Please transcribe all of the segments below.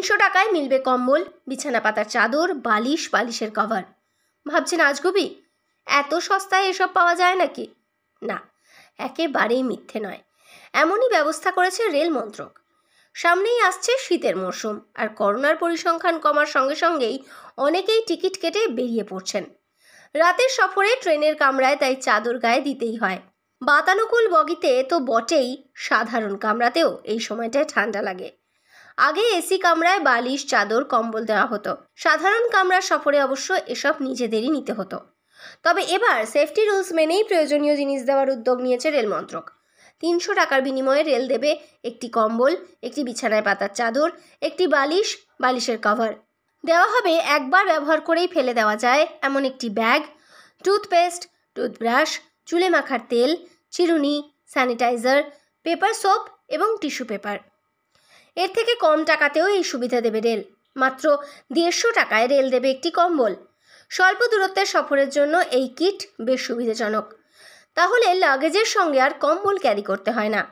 তিনশো টাকায় মিলবে কম্বল বিছানা পাতার চাদর বালিশ বালিশের কভার ভাবছেন আজগুবি এত সস্তায় এসব পাওয়া যায় নাকি না একেবারেই মিথ্যে নয় এমনই ব্যবস্থা করেছে রেল মন্ত্রক সামনেই আসছে শীতের মরশুম আর করোনার পরিসংখ্যান কমার সঙ্গে সঙ্গেই অনেকেই টিকিট কেটে বেরিয়ে পড়ছেন রাতের সফরে ট্রেনের কামরায় তাই চাদর গায়ে দিতেই হয় বাতানুকূল বগিতে তো বটেই সাধারণ কামরাতেও এই সময়টায় ঠান্ডা লাগে আগে এসি কামরায় বালিশ চাদর কম্বল দেওয়া হতো সাধারণ কামরার সফরে অবশ্য এসব নিজেদেরই নিতে হতো তবে এবার সেফটি রুলস মেনেই প্রয়োজনীয় জিনিস দেওয়ার উদ্যোগ নিয়েছে রেল মন্ত্রক তিনশো টাকার বিনিময়ে রেল দেবে একটি কম্বল একটি বিছানায় পাতার চাদর একটি বালিশ বালিশের কভার দেওয়া হবে একবার ব্যবহার করেই ফেলে দেওয়া যায় এমন একটি ব্যাগ টুথপেস্ট টুথব্রাশ চুলে মাখার তেল চিরুনি স্যানিটাইজার পেপার সোপ এবং টিস্যু পেপার এর থেকে কম টাকাতেও এই সুবিধা দেবে রেল মাত্র দেড়শো টাকায় রেল দেবে একটি কম্বল স্বল্প দূরত্বের সফরের জন্য এই কিট বেশ সুবিধাজনক তাহলে লাগেজের সঙ্গে আর কম্বল ক্যারি করতে হয় না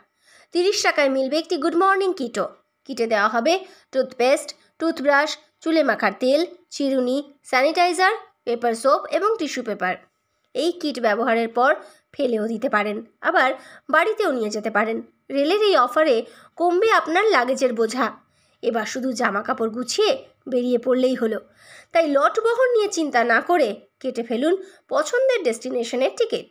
তিরিশ টাকায় মিলবে একটি গুড মর্নিং কিটও কিটে দেওয়া হবে টুথপেস্ট টুথব্রাশ চুলে মাখার তেল চিরুনি স্যানিটাইজার পেপার সোপ এবং টিস্যু পেপার এই কিট ব্যবহারের পর ফেলেও দিতে পারেন আবার বাড়িতেও নিয়ে যেতে পারেন রেলের এই অফারে কমবে আপনার লাগেজের বোঝা এবার শুধু জামা কাপড় গুছিয়ে বেরিয়ে পড়লেই হলো তাই লট বহন নিয়ে চিন্তা না করে কেটে ফেলুন পছন্দের ডেস্টিনেশনের টিকিট